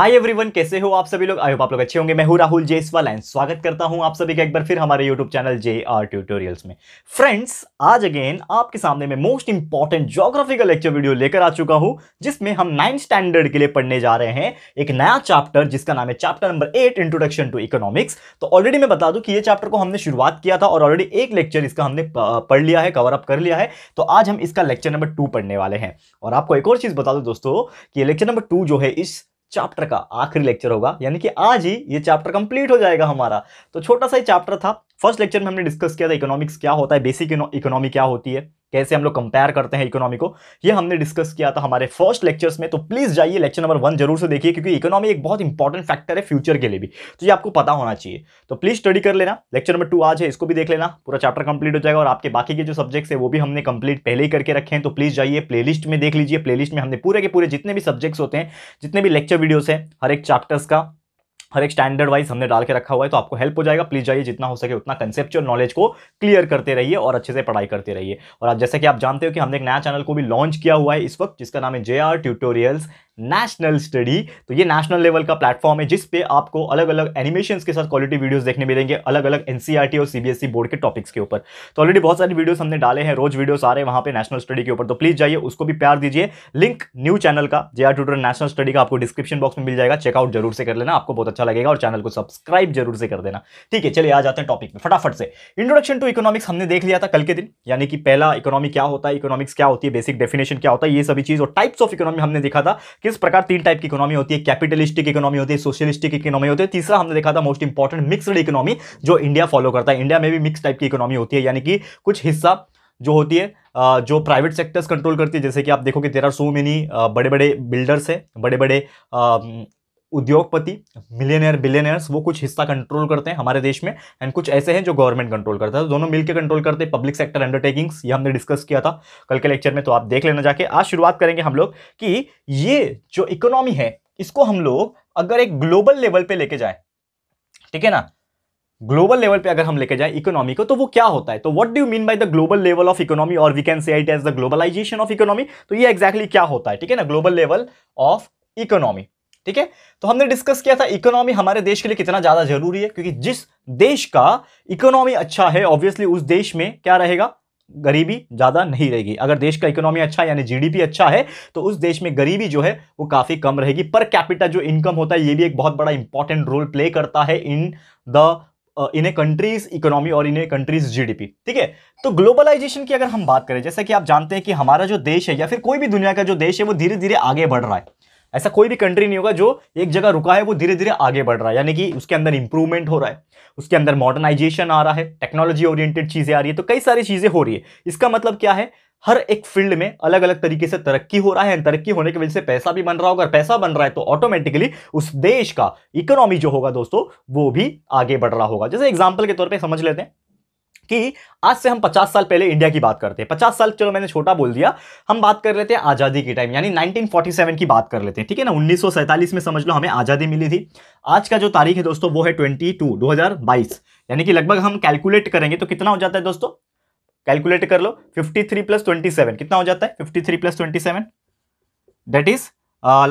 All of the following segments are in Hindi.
हाय एवरीवन कैसे हो आप सभी लोग आई होप आप लोग अच्छे होंगे मैं हूं राहुल जेसवाल एंड स्वागत करता हूं आप सभी का एक बार फिर हमारे YouTube channel J R tutorials में फ्रेंड्स आज अगेन आपके सामने मैं most important geography lecture video लेकर आ चुका हूं जिसमें हम नाइन्थ स्टैंडर्ड के लिए पढ़ने जा रहे हैं एक नया चैप्टर जिसका नाम है chapter number eight introduction to economics तो ऑलरेडी मैं बता दूं कि ये चैप्टर को हमने शुरुआत किया था और ऑलरेडी एक लेक्चर इसका हमने पढ़ लिया है कवर अप कर लिया है तो आज हम इसका लेक्चर नंबर टू पढ़ने वाले हैं और आपको एक और चीज़ बता दूँ दोस्तों कि लेक्चर नंबर टू जो है इस चैप्टर का आखिरी लेक्चर होगा यानी कि आज ही ये चैप्टर कंप्लीट हो जाएगा हमारा तो छोटा सा ही चैप्टर था फर्स्ट लेक्चर में हमने डिस्कस किया था इकोनॉमिक्स क्या होता है बेसिक इकोनॉमी क्या होती है कैसे हम लोग कंपेयर करते हैं इकोनॉमी को ये हमने डिस्कस किया था हमारे फर्स्ट लेक्चर्स में तो प्लीज़ जाइए लेक्चर नंबर वन जरूर से देखिए क्योंकि इकोनॉमी एक बहुत इंपॉर्टेंट फैक्टर है फ्यूचर के लिए भी तो ये आपको पता होना चाहिए तो प्लीज़ स्टडी कर लेना लेक्चर नंबर टू आज है इसको भी देख लेना पूरा चैप्टर कंप्लीट हो जाएगा और आपके बाकी के जो सब्जेक्ट्स है वो भी हमने कंप्लीट पहले ही करके रखे हैं तो प्लीज़ जाइए प्ले में देख लीजिए प्लेलिस्ट में हमने पूरे के पूरे जितने भी सब्जेक्ट्स होते हैं जितने भी लेक्चर वीडियोज हैं हर एक चैप्टर्स का हर एक स्टैंडर्ड वाइज हमने डाल के रखा हुआ है तो आपको हेल्प हो जाएगा प्लीज जाइए जितना हो सके उतना कंसेप्चुअल नॉलेज को क्लियर करते रहिए और अच्छे से पढ़ाई करते रहिए और आप जैसे कि आप जानते हो कि हमने एक नया चैनल को भी लॉन्च किया हुआ है इस वक्त जिसका नाम है J R tutorials national study तो ये नेशनल लेवल का प्लेटफॉर्म है जिस पे आपको अलग अलग एनिमेशन के साथ क्वालिटी वीडियोस देखने मिलेंगे अलग अलग एनसीईआरटी और सीबीएसई बोर्ड e के टॉपिक्स के ऊपर तो ऑलरेडी बहुत सारी वीडियोस हमने डाले हैं रोज वीडियोस आ रहे हैं वहाँ पे नेशनल स्टडी के ऊपर तो प्लीज जाइए उसको भी प्यार दीजिए लिंक न्यू चैनल का J R tutorial national study का आपको डिस्क्रिप्शन बॉक्स में मिल जाएगा चेकआउट जरूर से कर लेना आपको बहुत अच्छा अच्छा लगेगा और चैनल को सब्सक्राइब जरूर से कर देना ठीक है चलिए आ जाते हैं टॉपिक में फटाफट से इंट्रोडक्शन टू इकोनॉमिक्स हमने देख लिया था कल के दिन यानी कि पहला इकोनॉमी क्या होता है इकोनॉमिक्स क्या होती है बेसिक डेफिनेशन क्या होता है ये सभी चीज और टाइप्स ऑफ इकोनॉमी हमने देखा था किस प्रकार तीन टाइप की इकोनॉमी होती है कैपिटलिस्टिक इकोनॉमी होती है सोशलिस्टिक इकोनॉमी होती है तीसरा हमने देखा था मोस्ट इंपॉर्टेंट मिक्सड इकोनॉमी जो इंडिया फॉलो करता है इंडिया में भी मिक्स टाइप की इकोनॉमी होती है यानी कि कुछ हिस्सा जो होती है जो प्राइवेट सेक्टर्स कंट्रोल करती है जैसे कि आप देखोगे देर आर सो मेनी बड़े बड़े बिल्डर्स हैं बड़े बड़े उद्योगपति मिलियनियर बिलियनियर्स वो कुछ हिस्सा कंट्रोल करते हैं हमारे देश में एंड कुछ ऐसे हैं जो गवर्नमेंट कंट्रोल करता है तो दोनों मिलकर कंट्रोल करते हैं पब्लिक सेक्टर अंडरटेकिंग्स ये हमने डिस्कस किया था कल के लेक्चर में तो आप देख लेना जाके आज शुरुआत करेंगे हम लोग कि ये जो इकोनॉमी है इसको हम लोग अगर एक ग्लोबल लेवल पर लेके जाए ठीक है ना ग्लोबल लेवल पे अगर हम लेके जाए इकोनॉमी को तो वो क्या होता है तो what do you mean by the global level of economy और we can say it as the globalisation of economy तो ये एग्जैक्टली exactly क्या होता है ठीक है ना ग्लोबल लेवल ऑफ इकोनॉमी ठीक है तो हमने डिस्कस किया था इकोनॉमी हमारे देश के लिए कितना ज़्यादा जरूरी है क्योंकि जिस देश का इकोनॉमी अच्छा है ऑब्वियसली उस देश में क्या रहेगा गरीबी ज़्यादा नहीं रहेगी अगर देश का इकोनॉमी अच्छा यानी जीडीपी अच्छा है तो उस देश में गरीबी जो है वो काफ़ी कम रहेगी पर कैपिटल जो इनकम होता है ये भी एक बहुत बड़ा इंपॉर्टेंट रोल प्ले करता है in the in a country's economy और इन ए कंट्रीज जीडीपी ठीक है तो ग्लोबलाइजेशन की अगर हम बात करें जैसा कि आप जानते हैं कि हमारा जो देश है या फिर कोई भी दुनिया का जो देश है वो धीरे धीरे आगे बढ़ रहा है ऐसा कोई भी कंट्री नहीं होगा जो एक जगह रुका है वो धीरे धीरे आगे बढ़ रहा है यानी कि उसके अंदर इंप्रूवमेंट हो रहा है उसके अंदर मॉडर्नाइजेशन आ रहा है टेक्नोलॉजी ओरिएंटेड चीज़ें आ रही है तो कई सारी चीज़ें हो रही है इसका मतलब क्या है हर एक फील्ड में अलग अलग तरीके से तरक्की हो रहा है तरक्की होने की वजह से पैसा भी बन रहा होगा पैसा बन रहा है तो ऑटोमेटिकली उस देश का इकोनॉमी जो होगा दोस्तों वो भी आगे बढ़ रहा होगा जैसे एग्जाम्पल के तौर पर समझ लेते हैं कि आज से हम 50 साल पहले इंडिया की बात करते हैं 50 साल चलो मैंने छोटा बोल दिया हम बात कर लेते हैं आज़ादी के टाइम यानी 1947 की बात कर लेते हैं ठीक है ना 1947 में समझ लो हमें आज़ादी मिली थी आज का जो तारीख है दोस्तों वो है 22 2022 यानी कि लगभग हम कैलकुलेट करेंगे तो कितना हो जाता है दोस्तों कैलकुलेट कर लो फिफ्टी प्लस कितना हो जाता है fifty three plus twenty is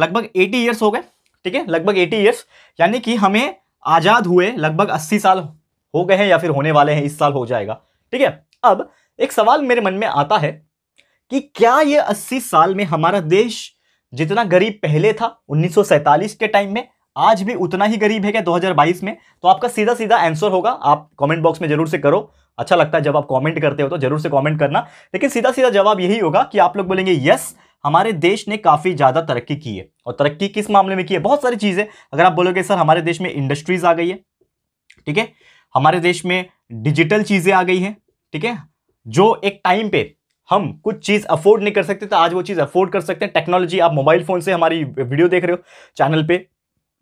लगभग एटी ईयर्स हो गए ठीक है लगभग एटी ईयर्स यानी कि हमें आज़ाद हुए लगभग अस्सी साल हो गए हैं या फिर होने वाले हैं इस साल हो जाएगा ठीक है अब एक सवाल मेरे मन में आता है कि क्या ये 80 साल में हमारा देश जितना गरीब पहले था उन्नीस के टाइम में आज भी उतना ही गरीब है क्या 2022 में तो आपका सीधा सीधा आंसर होगा आप कमेंट बॉक्स में जरूर से करो अच्छा लगता है जब आप कमेंट करते हो तो जरूर से कमेंट करना लेकिन सीधा सीधा जवाब यही होगा कि आप लोग बोलेंगे यस हमारे देश ने काफ़ी ज़्यादा तरक्की की है और तरक्की किस मामले में की है बहुत सारी चीज़ें अगर आप बोलोगे सर हमारे देश में इंडस्ट्रीज आ गई है ठीक है हमारे देश में डिजिटल चीज़ें आ गई हैं ठीक है जो एक टाइम पे हम कुछ चीज़ अफोर्ड नहीं कर सकते तो आज वो चीज़ अफोर्ड कर सकते हैं टेक्नोलॉजी आप मोबाइल फ़ोन से हमारी वीडियो देख रहे हो चैनल पे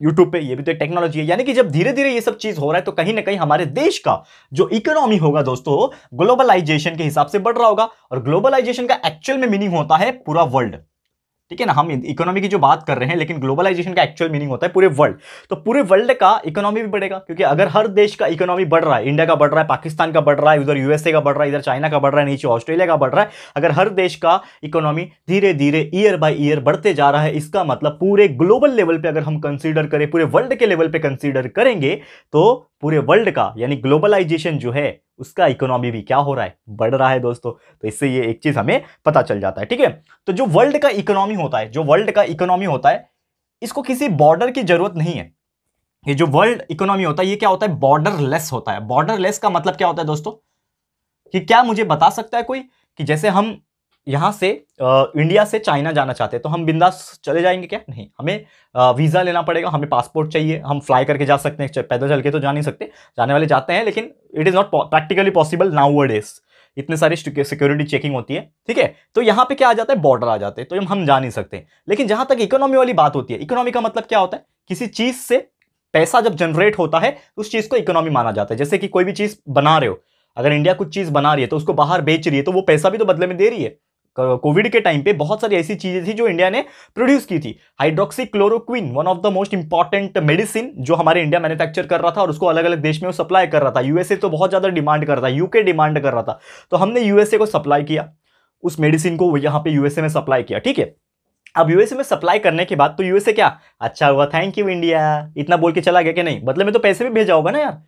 यूट्यूब पे ये भी तो एक टेक्नोलॉजी है यानी कि जब धीरे धीरे ये सब चीज़ हो रहा है तो कहीं ना कहीं हमारे देश का जो इकोनॉमी होगा दोस्तों ग्लोबलाइजेशन के हिसाब से बढ़ रहा होगा और ग्लोबलाइजेशन का एक्चुअल में मीनिंग होता है पूरा वर्ल्ड ठीक है ना हम इकोनॉमी की जो बात कर रहे हैं लेकिन ग्लोबलाइजेशन का एक्चुअल मीनिंग होता है पूरे वर्ल्ड तो पूरे वर्ल्ड का इकोनॉमी भी बढ़ेगा क्योंकि अगर हर देश का इकोनॉमी बढ़ रहा है इंडिया का बढ़ रहा है पाकिस्तान का बढ़ रहा है उधर यूएसए का बढ़ रहा है इधर चाइना का बढ़ रहा है नीचे ऑस्ट्रेलिया का बढ़ रहा है अगर हर देश का इकोनॉमी धीरे धीरे ईयर बाय ईयर बढ़ते जा रहा है इसका मतलब पूरे ग्लोबल लेवल पर अगर हम कंसिडर करें पूरे वर्ल्ड के लेवल पर कंसिडर करेंगे तो पूरे वर्ल्ड का यानी ग्लोबलाइजेशन जो है उसका इकोनॉमी भी क्या हो रहा है बढ़ रहा है दोस्तों तो इससे ये एक चीज़ हमें पता चल जाता है ठीक है तो जो वर्ल्ड का इकोनॉमी होता है जो वर्ल्ड का इकोनॉमी होता है इसको किसी बॉर्डर की जरूरत नहीं है ये जो वर्ल्ड इकोनॉमी होता है ये क्या होता है बॉर्डरलेस होता है बॉर्डर का मतलब क्या होता है दोस्तों कि क्या मुझे बता सकता है कोई कि जैसे हम यहाँ से इंडिया से चाइना जाना चाहते हैं तो हम बिंदास चले जाएंगे क्या नहीं हमें वीज़ा लेना पड़ेगा हमें पासपोर्ट चाहिए हम फ्लाई करके जा सकते हैं पैदल चल के तो जा नहीं सकते जाने वाले जाते हैं लेकिन it is not practically possible nowadays इतने सारे सिक्योरिटी चेकिंग होती है ठीक है तो यहाँ पे क्या आ जाता है बॉर्डर आ जाते हैं तो हम जा नहीं सकते लेकिन जहाँ तक इकोनॉमी वाली बात होती है इकोनॉमी का मतलब क्या होता है किसी चीज़ से पैसा जब जनरेट होता है उस चीज़ को इकोनॉमी माना जाता है जैसे कि कोई भी चीज़ बना रहे हो अगर इंडिया कुछ चीज़ बना रही है तो उसको बाहर बेच रही है तो वो पैसा भी तो बदले में दे रही है कोविड के टाइम पे बहुत सारी ऐसी चीज़ें थी जो इंडिया ने प्रोड्यूस की थी hydroxychloroquine one of the most important medicine जो हमारे इंडिया मैन्युफैक्चर कर रहा था और उसको अलग अलग देश में वो सप्लाई कर रहा था यूएसए तो बहुत ज़्यादा डिमांड कर रहा था यूके डिमांड कर रहा था तो हमने यूएसए को सप्लाई किया उस मेडिसिन को यहाँ पे यूएसए में सप्लाई किया ठीक है अब यूएसए में सप्लाई करने के बाद तो यूएसए क्या अच्छा हुआ थैंक यू इंडिया इतना बोल के चला गया कि नहीं बदले में तो पैसे भी भेजा होगा ना यार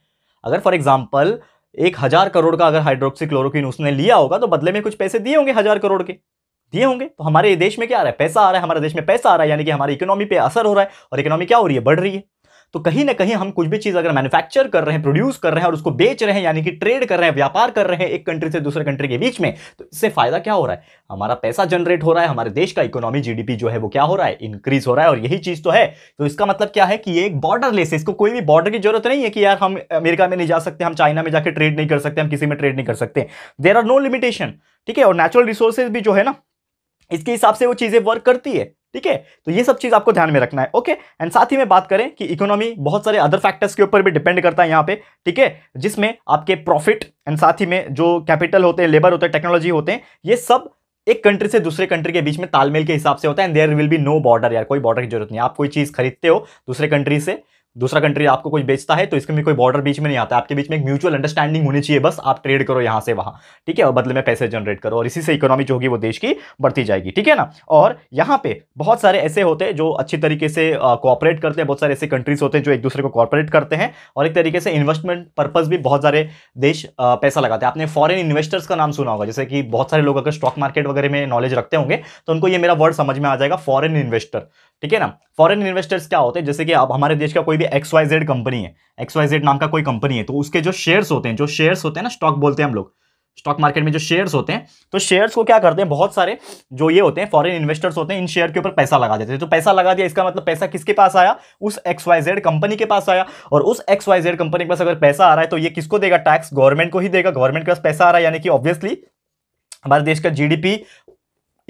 अगर फॉर एग्जाम्पल एक हज़ार करोड़ का अगर हाइड्रोक्सीक्लोरोकिन उसने लिया होगा तो बदले में कुछ पैसे दिए होंगे हज़ार करोड़ के दिए होंगे तो हमारे देश में क्या आ रहा है पैसा आ रहा है हमारे देश में पैसा आ रहा है यानी कि हमारी इकोनॉमी पे असर हो रहा है और इकोनॉमी क्या हो रही है बढ़ रही है तो कहीं ना कहीं हम कुछ भी चीज़ अगर मैन्युफैक्चर कर रहे हैं प्रोड्यूस कर रहे हैं और उसको बेच रहे हैं यानी कि ट्रेड कर रहे हैं व्यापार कर रहे हैं एक कंट्री से दूसरे कंट्री के बीच में तो इससे फायदा क्या हो रहा है हमारा पैसा जनरेट हो रहा है हमारे देश का इकोनॉमी जीडीपी जो है वो क्या हो रहा है इंक्रीज हो रहा है और यही चीज़ तो है तो इसका मतलब क्या है कि ये एक बॉर्डरलेस है इसको कोई भी बॉर्डर की जरूरत नहीं है कि यार हम अमेरिका में नहीं जा सकते हम चाइना में जाकर ट्रेड नहीं कर सकते हम किसी में ट्रेड नहीं कर सकते देर आर नो लिमिटेशन ठीक है और नेचुरल रिसोर्सेज भी जो है ना इसके हिसाब से वो चीज़ें वर्क करती है ठीक है तो ये सब चीज़ आपको ध्यान में रखना है ओके एंड साथ ही में बात करें कि इकोनॉमी बहुत सारे अदर फैक्टर्स के ऊपर भी डिपेंड करता है यहाँ पे ठीक है जिसमें आपके प्रॉफिट एंड साथ ही में जो कैपिटल होते हैं लेबर होते हैं टेक्नोलॉजी होते हैं ये सब एक कंट्री से दूसरे कंट्री के बीच में तालमेल के हिसाब से होता है and there will be no border यार कोई बॉर्डर की जरूरत नहीं आप कोई चीज़ खरीदते हो दूसरे कंट्री से दूसरा कंट्री आपको कोई बेचता है तो इसके में कोई बॉर्डर बीच में नहीं आता आपके बीच में एक म्यूचुअल अंडरस्टैंडिंग होनी चाहिए बस आप ट्रेड करो यहाँ से वहाँ ठीक है और बदले में पैसे जनरेट करो और इसी से इकोनॉमी जो होगी वो देश की बढ़ती जाएगी ठीक है ना और यहाँ पे बहुत सारे ऐसे होते हैं जो अच्छी तरीके से कॉपरेट करते हैं बहुत सारे ऐसे कंट्रीज होते हैं जो एक दूसरे को कॉपरेट करते हैं और एक तरीके से इन्वेस्टमेंट पर्पज भी बहुत सारे देश पैसा लगाते हैं आपने फॉरन इन्वेस्टर्स का नाम सुना होगा जैसे कि बहुत सारे लोग अगर स्टॉक मार्केट वगैरह में नॉलेज रखते होंगे तो उनको ये मेरा वर्ड समझ में आ जाएगा फॉरन इन्वेस्टर ठीक है ना फॉरन इन्वेस्टर्स क्या होते हैं जैसे कि अब हमारे देश का कोई कोई भी एक्स वाई जेड कंपनी है एक्स वाई जेड नाम का कोई कंपनी है तो उसके जो शेयर्स होते हैं जो शेयर्स होते हैं ना स्टॉक बोलते हैं हम लोग स्टॉक मार्केट में जो शेयर्स होते हैं तो शेयर्स को क्या करते हैं बहुत सारे जो ये होते हैं फॉरेन इन्वेस्टर्स होते हैं इन शेयर के ऊपर पैसा लगा देते हैं तो पैसा लगा दिया इसका मतलब पैसा किसके पास आया उस एक्स वाई जेड कंपनी के पास आया और उस एक्स वाई जेड कंपनी के पास अगर पैसा आ रहा है तो ये किसको देगा टैक्स गवर्नमेंट को ही देगा गवर्नमेंट के पास पैसा आ रहा है यानी कि ऑब्वियसली हमारे देश का जीडीपी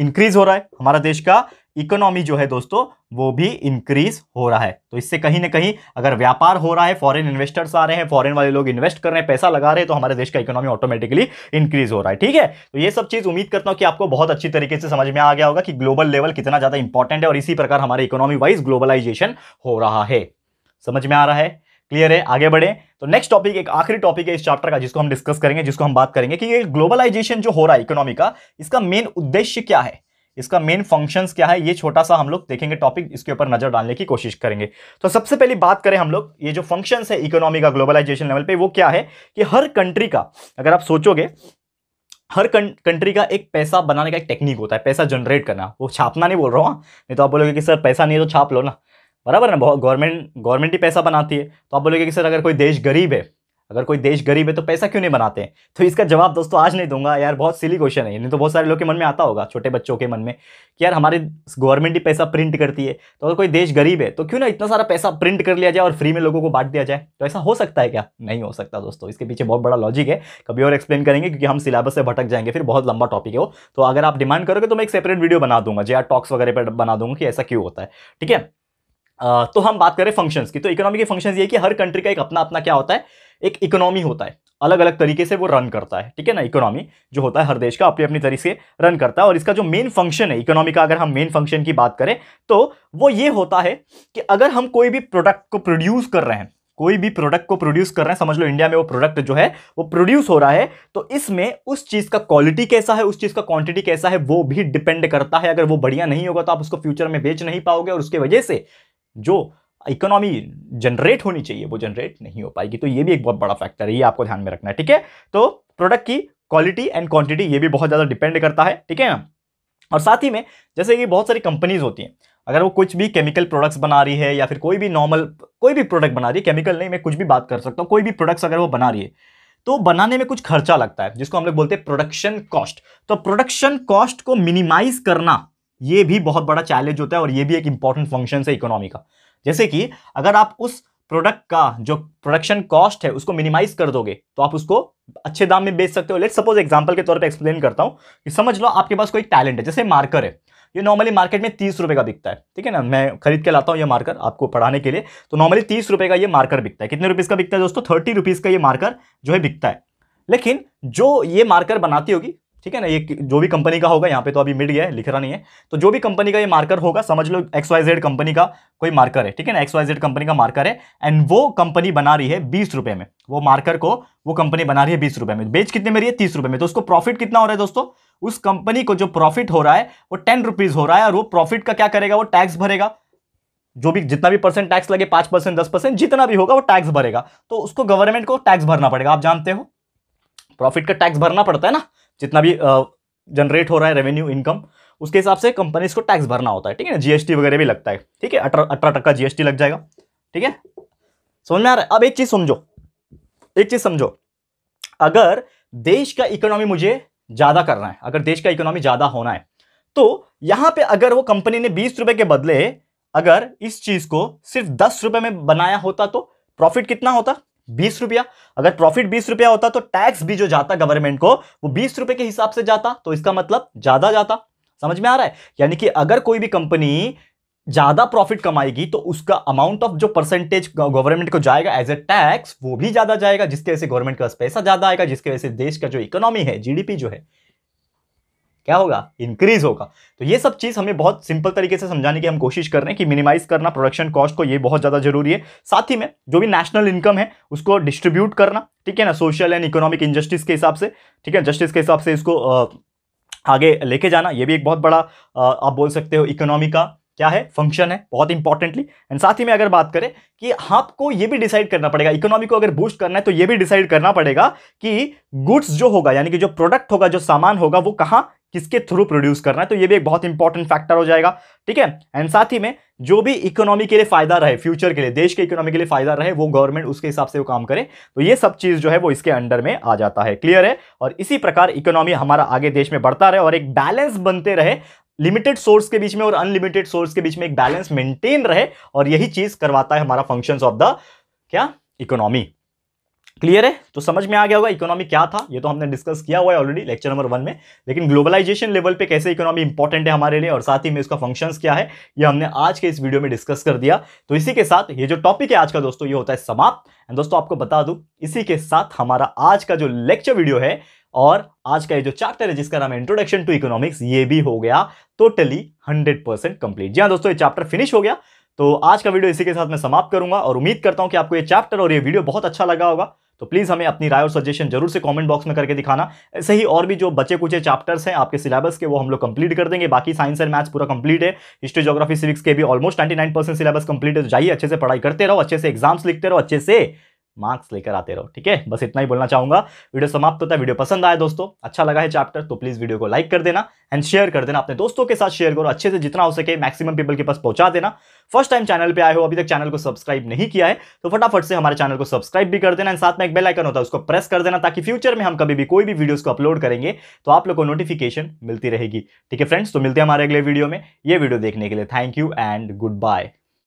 इंक्रीज हो रहा है हमारा देश का इकोनॉमी जो है दोस्तों वो भी इंक्रीज हो रहा है तो इससे कहीं ना कहीं अगर व्यापार हो रहा है फॉरेन इन्वेस्टर्स आ रहे हैं फॉरेन वाले लोग इन्वेस्ट कर रहे हैं पैसा लगा रहे हैं तो हमारे देश का इकोनॉमी ऑटोमेटिकली इंक्रीज हो रहा है ठीक है तो ये सब चीज़ उम्मीद करता हूँ कि आपको बहुत अच्छी तरीके से समझ में आ गया होगा कि ग्लोबल लेवल कितना ज़्यादा इंपॉर्टेंट है और इसी प्रकार हमारे इकोनॉमी वाइज ग्लोबलाइजेशन हो रहा है समझ में आ रहा है क्लियर है आगे बढ़े तो नेक्स्ट टॉपिक एक आखिरी टॉपिक है इस चैप्टर का जिसको हम डिस्कस करेंगे जिसको हम बात करेंगे कि ये ग्लोबलाइजेशन जो हो रहा है इकोनॉमी का इसका मेन उद्देश्य क्या है इसका मेन फंक्शंस क्या है ये छोटा सा हम लोग देखेंगे टॉपिक इसके ऊपर नजर डालने की कोशिश करेंगे तो सबसे पहले बात करें हम लोग ये जो फंक्शंस है इकोनॉमी का ग्लोबलाइजेशन लेवल पे वो क्या है कि हर कंट्री का अगर आप सोचोगे हर कंट्री का एक पैसा बनाने का एक टेक्निक होता है पैसा जनरेट करना वो छापना नहीं बोल रहा हूँ हाँ। नहीं तो आप बोलोगे कि सर पैसा नहीं है तो छाप लो ना बराबर ना बहुत गवर्नमेंट गवर्नमेंट ही पैसा बनाती है तो आप बोलोगे कि सर अगर कोई देश गरीब है अगर कोई देश गरीब है तो पैसा क्यों नहीं बनाते हैं तो इसका जवाब दोस्तों आज नहीं दूंगा यार बहुत सिली क्वेश्चन है नहीं तो बहुत सारे लोग के मन में आता होगा छोटे बच्चों के मन में कि यार हमारे गवर्नमेंट ही पैसा प्रिंट करती है तो अगर कोई देश गरीब है तो क्यों ना इतना सारा पैसा प्रिंट कर लिया जाए और फ्री में लोगों को बांट दिया जाए तो ऐसा हो सकता है क्या नहीं हो सकता दोस्तों इसके पीछे बहुत बड़ा लॉजिक है कभी और एक्सप्लेन करेंगे क्योंकि हम सिलेबस से भटक जाएंगे फिर बहुत लंबा टॉपिक है वो तो अगर आप डिमांड करोगे तो मैं एक सेपरेट वीडियो बना दूंगा जे टॉक्स वगैरह पर बना दूंगा कि ऐसा क्यों होता है ठीक है तो हम बात करें फंक्शंस की तो इकोनॉमिक फंक्शंस ये कि हर कंट्री का एक अपना अपना क्या होता है एक इकोनॉमी होता है अलग अलग तरीके से वो रन करता है ठीक है ना इकोनॉमी जो होता है हर देश का अपनी अपनी तरीके से रन करता है और इसका जो मेन फंक्शन है इकोनॉमी का अगर हम मेन फंक्शन की बात करें तो वो ये होता है कि अगर हम कोई भी प्रोडक्ट को प्रोड्यूस कर रहे हैं कोई भी प्रोडक्ट को प्रोड्यूस कर रहे हैं समझ लो इंडिया में वो प्रोडक्ट जो है वो प्रोड्यूस हो रहा है तो इसमें उस चीज़ का क्वालिटी कैसा है उस चीज़ का क्वांटिटी कैसा है वो भी डिपेंड करता है अगर वो बढ़िया नहीं होगा तो आप उसको फ्यूचर में बेच नहीं पाओगे और उसके वजह से जो इकोनॉमी जनरेट होनी चाहिए वो जनरेट नहीं हो पाएगी तो ये भी एक बहुत बड़ा फैक्टर है ये आपको ध्यान में रखना है ठीक है तो प्रोडक्ट की क्वालिटी एंड क्वांटिटी ये भी बहुत ज़्यादा डिपेंड करता है ठीक है ना और साथ ही में जैसे कि बहुत सारी कंपनीज होती हैं अगर वो कुछ भी केमिकल प्रोडक्ट्स बना रही है या फिर कोई भी नॉर्मल कोई भी प्रोडक्ट बना रही है केमिकल नहीं मैं कुछ भी बात कर सकता हूँ कोई भी प्रोडक्ट्स अगर वो बना रही है तो बनाने में कुछ खर्चा लगता है जिसको हम लोग बोलते हैं प्रोडक्शन कॉस्ट तो प्रोडक्शन कॉस्ट को मिनिमाइज करना ये भी बहुत बड़ा चैलेंज होता है और ये भी एक इंपॉर्टेंट फंक्शन है इकोनॉमी का जैसे कि अगर आप उस प्रोडक्ट का जो प्रोडक्शन कॉस्ट है उसको मिनिमाइज कर दोगे तो आप उसको अच्छे दाम में बेच सकते हो लेट सपोज एग्जाम्पल के तौर पे एक्सप्लेन करता हूँ कि समझ लो आपके पास कोई टैलेंट है जैसे मार्कर है ये नॉर्मली मार्केट में तीस रुपये का बिकता है ठीक है ना मैं खरीद के लाता हूँ ये मार्कर आपको पढ़ाने के लिए तो नॉर्मली तीस रुपए का ये मार्कर बिकता है कितने रुपीज़ का बिकता है दोस्तों थर्टी रुपीज़ का ये मार्कर जो है बिकता है लेकिन जो ये मार्कर बनाती होगी ठीक है ना ये जो भी कंपनी का होगा यहाँ पे तो अभी मिट गया है लिख रहा नहीं है तो जो भी कंपनी का ये मार्कर होगा समझ लो एक्स वाई जेड कंपनी का कोई मार्कर है ठीक है ना एक्स वाई जेड कंपनी का मार्कर है एंड वो कंपनी बना रही है बीस रुपए में वो मार्कर को वो कंपनी बना रही है बीस रुपए में बेच कितने में रही है तीस रुपए में तो उसको प्रॉफिट कितना हो रहा है दोस्तों उस कंपनी को जो प्रॉफिट हो रहा है वो टेन रुपीज हो रहा है और वो प्रॉफिट का क्या करेगा वो टैक्स भरेगा जो भी जितना भी परसेंट टैक्स लगे पांच परसेंट दस परसेंट जितना भी होगा वो टैक्स भरेगा तो उसको गवर्नमेंट को टैक्स भरना पड़ेगा आप जानते हो प्रॉफिट का टैक्स भरना पड़ता है ना जितना भी जनरेट हो रहा है रेवेन्यू इनकम उसके हिसाब से कंपनीज को टैक्स भरना होता है ठीक है ना जीएसटी वगैरह भी लगता है ठीक है अठारह टक्का जीएसटी लग जाएगा ठीक है समझ में आ रहा है अब एक चीज समझो एक चीज समझो अगर देश का इकोनॉमी मुझे ज्यादा करना है अगर देश का इकोनॉमी ज्यादा होना है तो यहां पे अगर वो कंपनी ने बीस रुपए के बदले अगर इस चीज को सिर्फ दस रुपए में बनाया होता तो प्रॉफिट कितना होता बीस रुपया अगर प्रॉफिट बीस रुपया होता तो टैक्स भी जो जाता गवर्नमेंट को वो बीस रुपए के हिसाब से जाता तो इसका मतलब ज्यादा जाता समझ में आ रहा है यानी कि अगर कोई भी कंपनी ज्यादा प्रॉफिट कमाएगी तो उसका अमाउंट ऑफ जो परसेंटेज गवर्नमेंट को जाएगा एज ए टैक्स वो भी ज्यादा जाएगा जिसके वजह से गवर्नमेंट का पैसा ज्यादा आएगा जिसके वजह से देश का जो इकोनॉमी है जीडीपी जो है क्या होगा इंक्रीज होगा तो ये सब चीज़ हमें बहुत सिंपल तरीके से समझाने की हम कोशिश कर रहे हैं कि मिनिमाइज करना प्रोडक्शन कॉस्ट को ये बहुत ज़्यादा जरूरी है साथ ही में जो भी नेशनल इनकम है उसको डिस्ट्रीब्यूट करना ठीक है ना सोशल एंड इकोनॉमिक इनजस्टिस के हिसाब से ठीक है जस्टिस के हिसाब से इसको आगे लेके जाना ये भी एक बहुत बड़ा आप बोल सकते हो इकोनॉमी का क्या है फंक्शन है बहुत इंपॉर्टेंटली एंड साथ ही में अगर बात करें कि आपको ये भी डिसाइड करना पड़ेगा इकोनॉमी को अगर बूस्ट करना है तो ये भी डिसाइड करना पड़ेगा कि गुड्स जो होगा यानी कि जो प्रोडक्ट होगा जो सामान होगा वो कहाँ किसके थ्रू प्रोड्यूस करना है तो ये भी एक बहुत इंपॉर्टेंट फैक्टर हो जाएगा ठीक है एंड साथ ही में जो भी इकोनॉमी के लिए फायदा रहे फ्यूचर के लिए देश के इकोनॉमी के लिए फायदा रहे वो गवर्नमेंट उसके हिसाब से वो काम करे तो ये सब चीज़ जो है वो इसके अंडर में आ जाता है क्लियर है और इसी प्रकार इकोनॉमी हमारा आगे देश में बढ़ता रहे और एक बैलेंस बनते रहे लिमिटेड सोर्स के बीच में और अनलिमिटेड सोर्स के बीच में एक बैलेंस मेंटेन रहे और यही चीज़ करवाता है हमारा फंक्शन ऑफ द क्या इकोनॉमी क्लियर है तो समझ में आ गया होगा इकोनॉमी क्या था ये तो हमने डिस्कस किया हुआ है ऑलरेडी लेक्चर नंबर वन में लेकिन ग्लोबलाइजेशन लेवल पे कैसे इकोनॉमी इंपॉर्टेंट है हमारे लिए और साथ ही में इसका फंक्शंस क्या है ये हमने आज के इस वीडियो में डिस्कस कर दिया तो इसी के साथ ये जो टॉपिक है आज का दोस्तों ये होता है समाप्त एंड दोस्तों आपको बता दू इसी के साथ हमारा आज का जो लेक्चर वीडियो है और आज का ये जो चैप्टर है जिसका नाम है इंट्रोडक्शन टू इकोनॉमिक्स ये भी हो गया टोटली हंड्रेड परसेंट कंप्लीट जी हाँ दोस्तों ये चैप्टर फिनिश हो गया तो आज का वीडियो इसी के साथ मैं समाप्त करूंगा और उम्मीद करता हूं कि आपको ये चैप्टर और ये वीडियो बहुत अच्छा लगा होगा तो प्लीज़ हमें अपनी राय और सजेशन जरूर से कमेंट बॉक्स में करके दिखाना ऐसे ही और भी जो बचे कुचे चैप्टर्स हैं आपके सिलेबस के वो हम लोग कंप्लीट कर देंगे बाकी साइंस एंड मैथ्स पूरा कंप्लीट है हिस्ट्री जोग्राफी सिविक्स के भी ऑलमोस्ट 99 परसेंट सिलेबस कंप्लीट है तो जाइए अच्छे से पढ़ाई करते रहो अच्छे से एग्जाम्स लिखते रहो अच्छे से मार्क्स लेकर आते रहो ठीक है बस इतना ही बोलना चाहूंगा वीडियो समाप्त होता है वीडियो पसंद आया दोस्तों अच्छा लगा है चैप्टर तो प्लीज़ वीडियो को लाइक कर देना एंड शेयर कर देना अपने दोस्तों के साथ शेयर करो अच्छे से जितना हो सके मैक्सिमम पीपल के पास पहुंचा देना फर्स्ट टाइम चैनल पर आए हो अभी तक चैनल को सब्सक्राइब नहीं किया है तो फटाफट से हमारे चैनल को सब्सक्राइब भी कर देना एंड साथ में एक बेल आइकन होता है उसको प्रेस कर देना ताकि फ्यूचर में हम कभी भी कोई भी वीडियोज़ को अपलोड करेंगे तो आप लोग को नोटिफिकेशन मिलती रहेगी ठीक है फ्रेंड्स तो मिलते हैं हमारे अगले वीडियो में ये वीडियो देखने के लिए thank you and good bye